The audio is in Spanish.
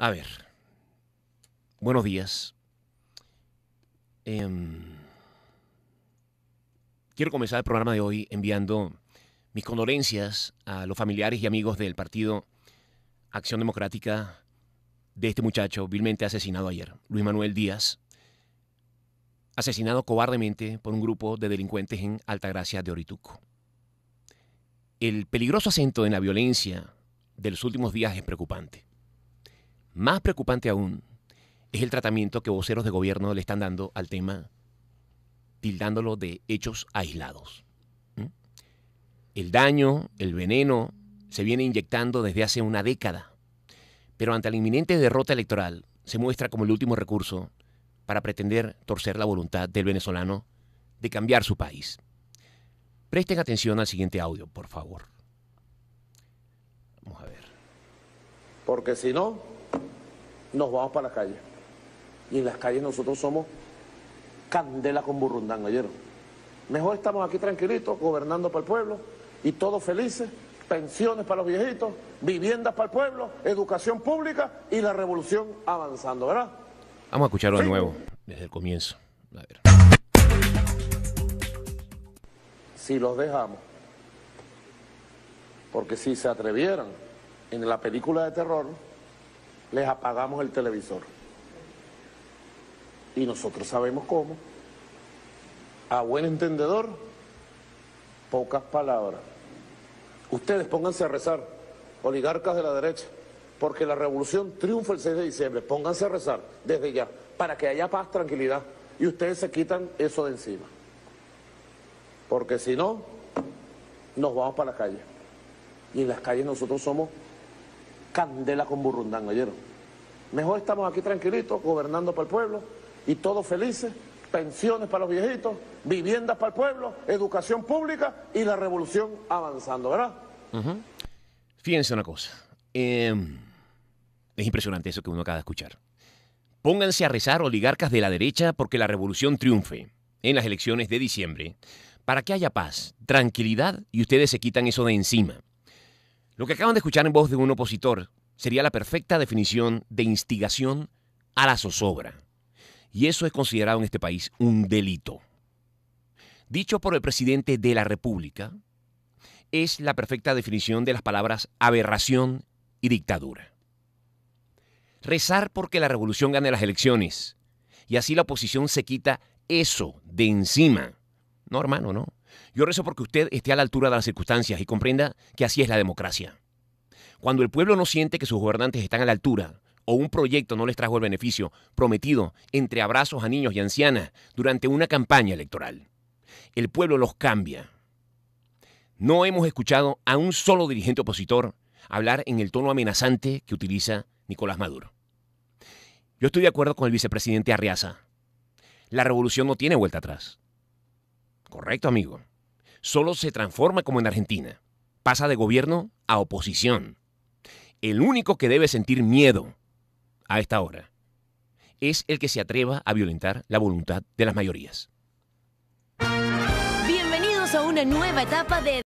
A ver. Buenos días. Em, quiero comenzar el programa de hoy enviando mis condolencias a los familiares y amigos del partido Acción Democrática de este muchacho vilmente asesinado ayer, Luis Manuel Díaz, asesinado cobardemente por un grupo de delincuentes en Altagracia de Orituco. El peligroso acento en la violencia de los últimos días es preocupante. Más preocupante aún es el tratamiento que voceros de gobierno le están dando al tema, tildándolo de hechos aislados. El daño, el veneno, se viene inyectando desde hace una década, pero ante la inminente derrota electoral se muestra como el último recurso para pretender torcer la voluntad del venezolano de cambiar su país. Presten atención al siguiente audio, por favor. Vamos a ver. Porque si no, nos vamos para la calle. Y en las calles nosotros somos candela con burrundán, ayer Mejor estamos aquí tranquilitos, gobernando para el pueblo, y todos felices, pensiones para los viejitos, viviendas para el pueblo, educación pública y la revolución avanzando, ¿verdad? Vamos a escucharlo de nuevo, desde el comienzo. Si los dejamos, porque si se atrevieran en la película de terror, les apagamos el televisor. Y nosotros sabemos cómo. A buen entendedor, pocas palabras. Ustedes pónganse a rezar, oligarcas de la derecha, porque la revolución triunfa el 6 de diciembre. Pónganse a rezar desde ya, para que haya paz, tranquilidad, y ustedes se quitan eso de encima. Porque si no, nos vamos para la calle. Y en las calles nosotros somos candela con burrundán, ¿oyeron? Mejor estamos aquí tranquilitos, gobernando para el pueblo y todos felices, pensiones para los viejitos, viviendas para el pueblo, educación pública y la revolución avanzando, ¿verdad? Fíjense una cosa. Em, es impresionante eso que uno acaba de escuchar. Pónganse a rezar oligarcas de la derecha porque la revolución triunfe en las elecciones de diciembre para que haya paz, tranquilidad y ustedes se quitan eso de encima. Lo que acaban de escuchar en voz de un opositor sería la perfecta definición de instigación a la zozobra. Y eso es considerado en este país un delito. Dicho por el presidente de la República, es la perfecta definición de las palabras aberración y dictadura. Rezar porque la revolución gane las elecciones y así la oposición se quita eso de encima. No, hermano, no. Yo rezo porque usted esté a la altura de las circunstancias y comprenda que así es la democracia. Cuando el pueblo no siente que sus gobernantes están a la altura, o un proyecto no les trajo el beneficio prometido entre abrazos a niños y ancianas durante una campaña electoral. El pueblo los cambia. No hemos escuchado a un solo dirigente opositor hablar en el tono amenazante que utiliza Nicolás Maduro. Yo estoy de acuerdo con el vicepresidente Arriaza. La revolución no tiene vuelta atrás. Correcto, amigo. Solo se transforma como en Argentina. Pasa de gobierno a oposición el único que debe sentir miedo a esta hora es el que se atreva a violentar la voluntad de las mayorías. Bienvenidos a una nueva etapa de...